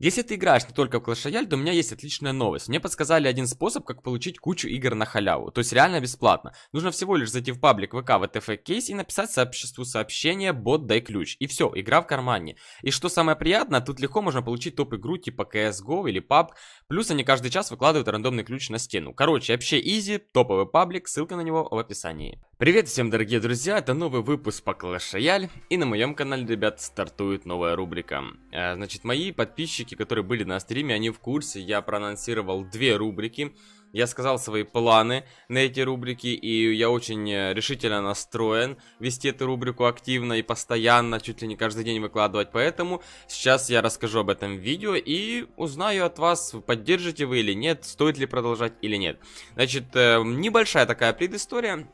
Если ты играешь не только в Clash Royale, то у меня есть отличная новость. Мне подсказали один способ, как получить кучу игр на халяву. То есть реально бесплатно. Нужно всего лишь зайти в паблик ВК ВТФ кейс и написать сообществу сообщение «Бот, дай ключ». И все, игра в кармане. И что самое приятное, тут легко можно получить топ-игру типа CSGO или PUBG. Плюс они каждый час выкладывают рандомный ключ на стену. Короче, вообще изи, топовый паблик, ссылка на него в описании. Привет всем, дорогие друзья, это новый выпуск по Clash Royale. И на моем канале, ребят, стартует новая рубрика. Э, значит, мои подписчики рубрики, которые были на стриме, они в курсе. Я проанонсировал две рубрики. Я сказал свои планы на эти рубрики, и я очень э, решительно настроен вести эту рубрику активно и постоянно, чуть ли не каждый день выкладывать. Поэтому сейчас я расскажу об этом видео и узнаю от вас, поддержите вы или нет, стоит ли продолжать или нет. Значит, э, небольшая такая предыстория.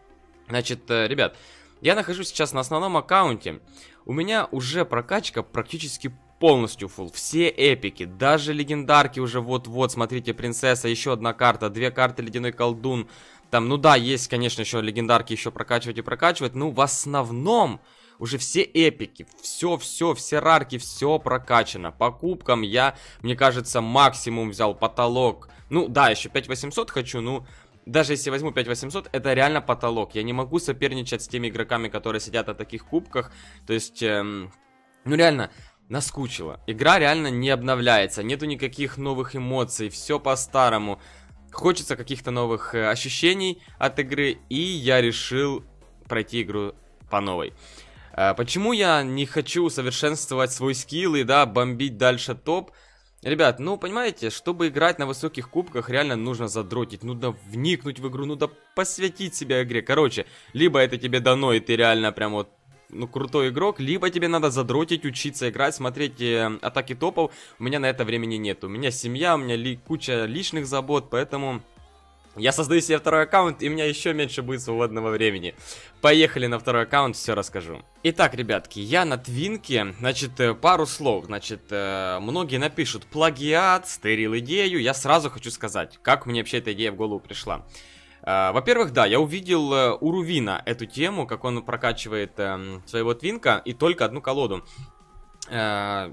Значит, э, ребят, я нахожусь сейчас на основном аккаунте. У меня уже прокачка практически полностью фул, все эпики, даже легендарки уже вот-вот, смотрите, принцесса, еще одна карта, две карты ледяной колдун, там, ну да, есть, конечно, еще легендарки еще прокачивать и прокачивать, но в основном уже все эпики, все, все, все рарки, все прокачано. покупкам я, мне кажется, максимум взял потолок. Ну да, еще 5800 хочу, ну даже если возьму 5800, это реально потолок. Я не могу соперничать с теми игроками, которые сидят на таких кубках. То есть, эм, ну реально, наскучило. Игра реально не обновляется, нету никаких новых эмоций, все по-старому. Хочется каких-то новых э, ощущений от игры, и я решил пройти игру по новой. Э, почему я не хочу совершенствовать свой скилл и, да, бомбить дальше топ? Ребят, ну, понимаете, чтобы играть на высоких кубках, реально нужно задротить, нужно вникнуть в игру, нужно посвятить себя игре. Короче, либо это тебе дано, и ты реально прям вот ну, крутой игрок, либо тебе надо задротить, учиться играть, смотреть э, атаки топов. У меня на это времени нет. У меня семья, у меня ли, куча лишних забот, поэтому... Я создаю себе второй аккаунт, и у меня еще меньше будет свободного времени. Поехали на второй аккаунт, все расскажу. Итак, ребятки, я на Твинке, значит, э, пару слов, значит, э, многие напишут плагиат, стерил идею, я сразу хочу сказать, как мне вообще эта идея в голову пришла. Э, во-первых, да, я увидел э, у Рувина эту тему, как он прокачивает эм, своего твинка и только одну колоду. Э,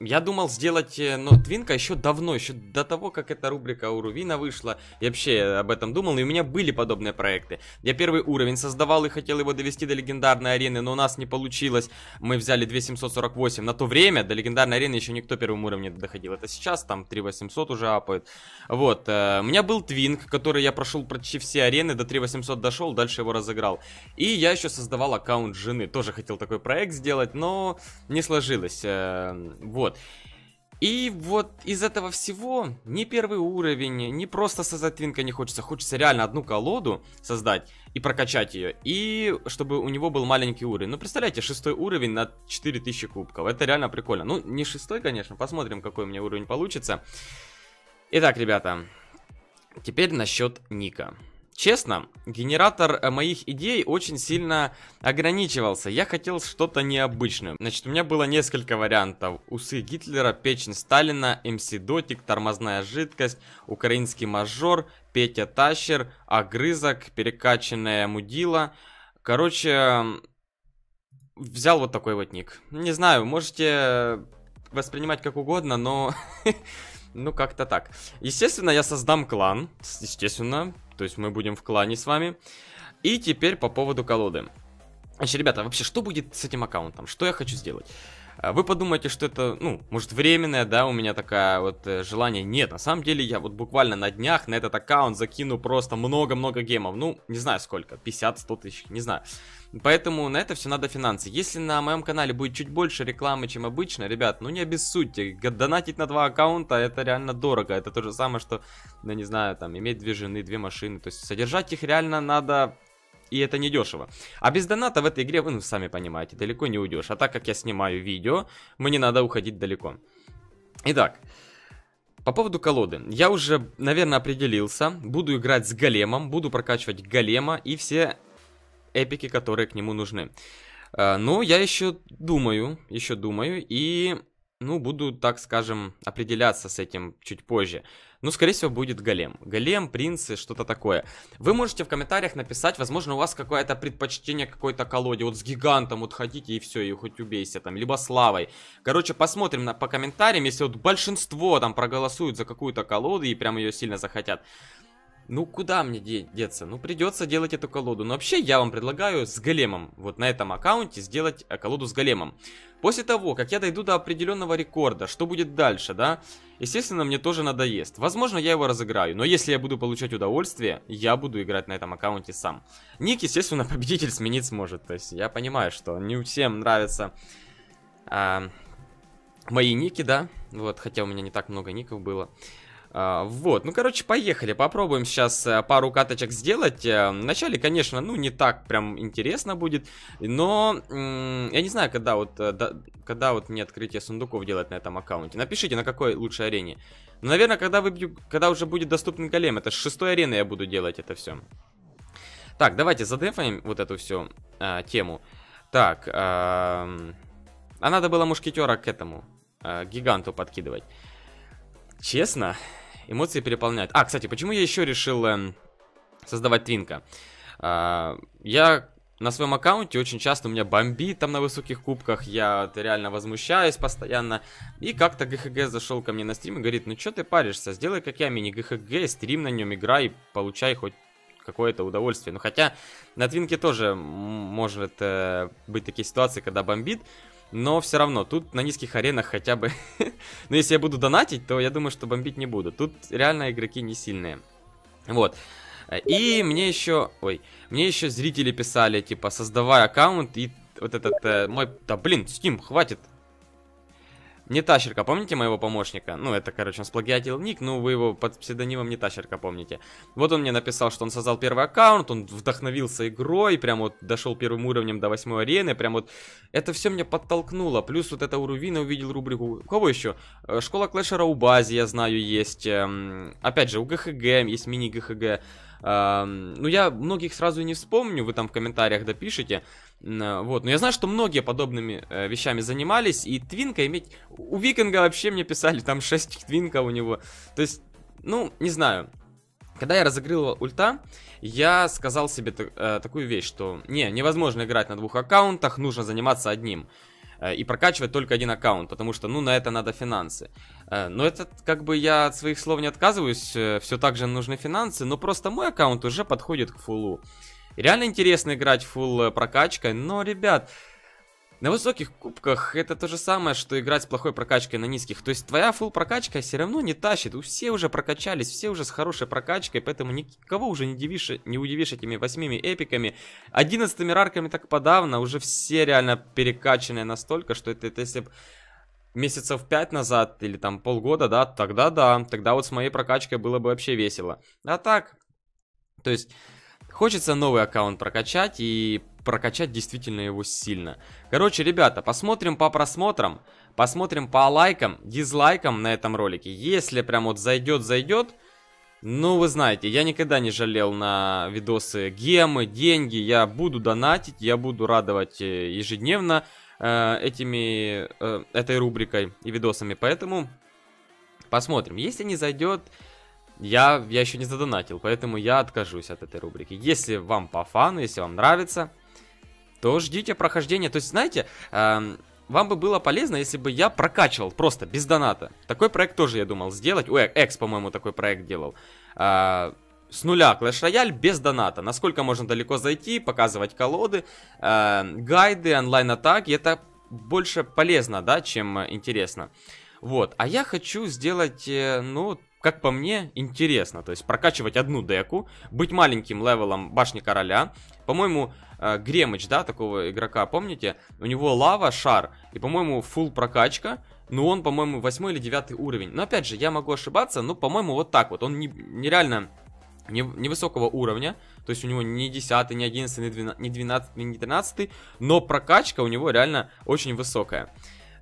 я думал сделать э, Нот Твинка еще давно, еще до того, как эта рубрика у Рувина вышла. Я вообще об этом думал, и у меня были подобные проекты. Я первый уровень создавал и хотел его довести до легендарной арены, но у нас не получилось. Мы взяли 2748. На то время до легендарной арены еще никто первым уровнем не доходил. Это сейчас там 3800 уже апает. Вот. Э, у меня был Твинк, который я прошел почти все арены, до 3800 дошел, дальше его разыграл. И я еще создавал аккаунт жены. Тоже хотел такой проект сделать, но не сложилось. Э, вот. Вот. И вот из этого всего не первый уровень, не просто создать твинка не хочется, хочется реально одну колоду создать и прокачать ее, и чтобы у него был маленький уровень. Ну, представляете, шестой уровень на 4000 кубков, это реально прикольно. Ну, не шестой, конечно, посмотрим, какой у меня уровень получится. Итак, ребята, теперь насчет ника. Честно, генератор э, моих идей очень сильно ограничивался. Я хотел что-то необычное. Значит, у меня было несколько вариантов. Усы Гитлера, печень Сталина, МС Дотик, тормозная жидкость, украинский мажор, Петя Тащер, огрызок, перекачанная мудила. Короче, взял вот такой вот ник. Не знаю, можете воспринимать как угодно, но... Ну, как-то так. Естественно, я создам клан. Естественно, то есть мы будем в клане с вами. И теперь по поводу колоды. Значит, ребята, вообще, что будет с этим аккаунтом? Что я хочу сделать? А вы подумаете, что это, ну, может, временное, да, у меня такая вот э, желание. Нет, на самом деле я вот буквально на днях на этот аккаунт закину просто много-много гемов. Ну, не знаю сколько, 50-100 тысяч, не знаю. Поэтому на это все надо финансы. Если на моем канале будет чуть больше рекламы, чем обычно, ребят, ну не обессудьте. Донатить на два аккаунта это реально дорого. Это то же самое, что, ну не знаю, там, иметь две жены, две машины. То есть содержать их реально надо и это не дешево. А без доната в этой игре, вы ну, сами понимаете, далеко не уйдешь. А так как я снимаю видео, мне надо уходить далеко. Итак, по поводу колоды. Я уже, наверное, определился. Буду играть с големом, буду прокачивать голема и все эпики, которые к нему нужны. Э, но я еще думаю, еще думаю, и ну, буду, так скажем, определяться с этим чуть позже. Ну, скорее всего, будет голем. Голем, принцы, что-то такое. Вы можете в комментариях написать, возможно, у вас какое-то предпочтение какой-то колоде. Вот с гигантом вот ходите и все, и хоть убейся там. Либо славой. Короче, посмотрим на, по комментариям, если вот большинство там проголосуют за какую-то колоду и прям ее сильно захотят. Ну, куда мне де деться? Ну, придется делать эту колоду. Но вообще, я вам предлагаю с големом, вот на этом аккаунте, сделать э, колоду с големом. После того, как я дойду до определенного рекорда, что будет дальше, да? Естественно, мне тоже надоест. Возможно, я его разыграю, но если я буду получать удовольствие, я буду играть на этом аккаунте сам. Ник, естественно, победитель сменить сможет. То есть, я понимаю, что не всем нравятся А, мои ники, да? Вот, хотя у меня не так много ников было. А, вот, ну короче, поехали, попробуем сейчас э, пару каточек сделать. Э, вначале, конечно, ну не так прям интересно будет, но я не знаю, когда вот, э, да, когда вот мне открытие сундуков делать на этом аккаунте. Напишите, на какой лучшей арене. Ну, наверное, когда выбью, когда уже будет доступен голем, это с шестой арены я буду делать это все. Так, давайте задефаем вот эту всю а, тему. Так, а, а надо было мушкетера к этому, а, гиганту подкидывать. Честно, эмоции переполняют. А, кстати, почему я еще решил эм, создавать твинка? А, я на своем аккаунте очень часто у меня бомбит там на высоких кубках, я реально возмущаюсь постоянно. И как-то ГХГ зашел ко мне на стрим и говорит, ну что ты паришься, сделай как я, мини-ГХГ, стрим на нем, играй, получай хоть какое-то удовольствие. Ну хотя на твинке тоже может э, быть такие ситуации, когда бомбит, но все равно, тут на низких аренах хотя бы... Но если я буду донатить, то я думаю, что бомбить не буду. Тут реально игроки не сильные. Вот. И мне еще... Ой. Мне еще зрители писали, типа, создавай аккаунт и вот этот э, мой... Да блин, Steam, хватит. Не Тащерка, помните моего помощника? Ну, это, короче, он сплагиатил ник, ну, вы его под псевдонимом Не Тащерка помните. Вот он мне написал, что он создал первый аккаунт, он вдохновился игрой, прям вот дошел первым уровнем до восьмой арены, прям вот... Это все меня подтолкнуло, плюс вот это у Рувина увидел рубрику... Кого еще? Э, Школа у бази, я знаю, есть. Эм, опять же, у ГХГ есть мини-ГХГ. Эм, ну, я многих сразу не вспомню, вы там в комментариях допишите. А, вот, но я знаю, что многие подобными э, вещами занимались, и твинка иметь... У Викинга вообще мне писали, там 6 твинка у него. То есть, ну, не знаю. Когда я разыгрывал ульта, я сказал себе э, такую вещь, что не, невозможно играть на двух аккаунтах, нужно заниматься одним э, и прокачивать только один аккаунт, потому что, ну, на это надо финансы. Э, но это, как бы, я от своих слов не отказываюсь, э, все так же нужны финансы, но просто мой аккаунт уже подходит к фулу реально интересно играть фул э, прокачкой, но, ребят, на высоких кубках это то же самое, что играть с плохой прокачкой на низких. То есть твоя фул прокачка все равно не тащит. У все уже прокачались, все уже с хорошей прокачкой, поэтому никого уже не удивишь, не удивишь этими восьмими эпиками. Одиннадцатыми рарками так подавно, уже все реально перекачанные настолько, что это, это если бы месяцев пять назад или там полгода, да, тогда да, тогда вот с моей прокачкой было бы вообще весело. А так, то есть... Хочется новый аккаунт прокачать и прокачать действительно его сильно. Короче, ребята, посмотрим по просмотрам, посмотрим по лайкам, дизлайкам на этом ролике. Если прям вот зайдет-зайдет, ну, вы знаете, я никогда не жалел на видосы гемы, деньги. Я буду донатить, я буду радовать э, ежедневно э, этими, э, этой рубрикой и видосами. Поэтому посмотрим. Если не зайдет, я, я еще не задонатил, поэтому я откажусь от этой рубрики. Если вам по фану, если вам нравится, то ждите прохождения. То есть, знаете, эм, вам бы было полезно, если бы я прокачивал просто без доната. Такой проект тоже я думал сделать. Ой, Экс, по-моему, такой проект делал. Э, с нуля Clash Royale без доната. Насколько можно далеко зайти, показывать колоды, э, гайды, онлайн-атаки. Это больше полезно, да, чем интересно. Вот, а я хочу сделать, э, ну, как по мне, интересно. То есть прокачивать одну деку, быть маленьким левелом башни короля. По-моему, э, Гремыч, да, такого игрока, помните? У него лава, шар и, по-моему, фул прокачка. Но он, по-моему, восьмой или девятый уровень. Но опять же, я могу ошибаться, но, по-моему, вот так вот. Он не, нереально не, невысокого уровня, то есть у него не 10, не 11, не 12, не 12, не 13, но прокачка у него реально очень высокая.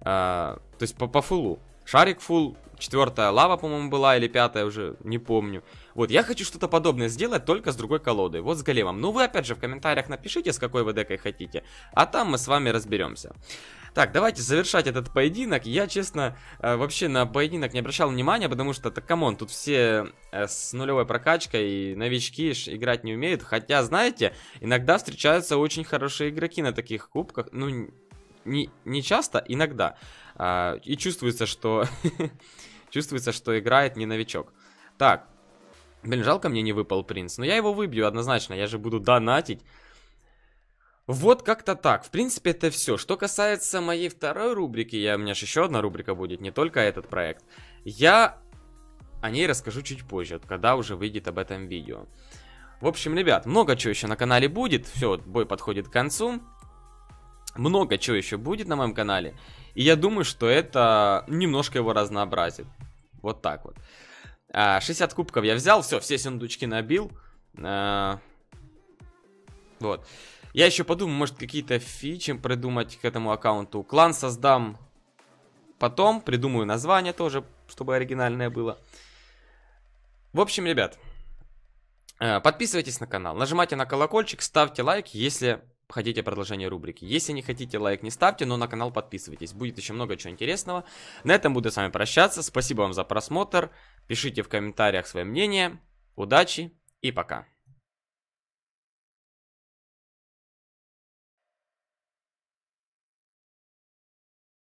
А, то есть по, по фулу. Шарик фул, четвертая лава, по-моему, была, или пятая уже, не помню. Вот, я хочу что-то подобное сделать, только с другой колодой, вот с големом. Ну, вы, опять же, в комментариях напишите, с какой вы декой хотите, а там мы с вами разберемся. Так, давайте завершать этот поединок. Я, честно, э, вообще на поединок не обращал внимания, потому что, так, камон, тут все э, с нулевой прокачкой и новички играть не умеют. Хотя, знаете, иногда встречаются очень хорошие игроки на таких кубках. Ну, не, не часто, иногда. А, и чувствуется, что... чувствуется, что играет не новичок. Так. Блин, жалко мне не выпал принц. Но я его выбью однозначно. Я же буду донатить. Вот как-то так. В принципе, это все. Что касается моей второй рубрики, я, у меня же еще одна рубрика будет, не только этот проект. Я о ней расскажу чуть позже, когда уже выйдет об этом видео. В общем, ребят, много чего еще на канале будет. Все, бой подходит к концу. Много чего еще будет на моем канале. И я думаю, что это немножко его разнообразит. Вот так вот. 60 а, кубков я взял, все, все сундучки набил. А, вот. Я еще подумаю, может какие-то фичи придумать к этому аккаунту. Клан создам потом, придумаю название тоже, чтобы оригинальное было. В общем, ребят, а, подписывайтесь на канал, нажимайте на колокольчик, ставьте лайк, если хотите продолжение рубрики. Если не хотите, лайк не ставьте, но на канал подписывайтесь. Будет еще много чего интересного. На этом буду с вами прощаться. Спасибо вам за просмотр. Пишите в комментариях свое мнение. Удачи и пока.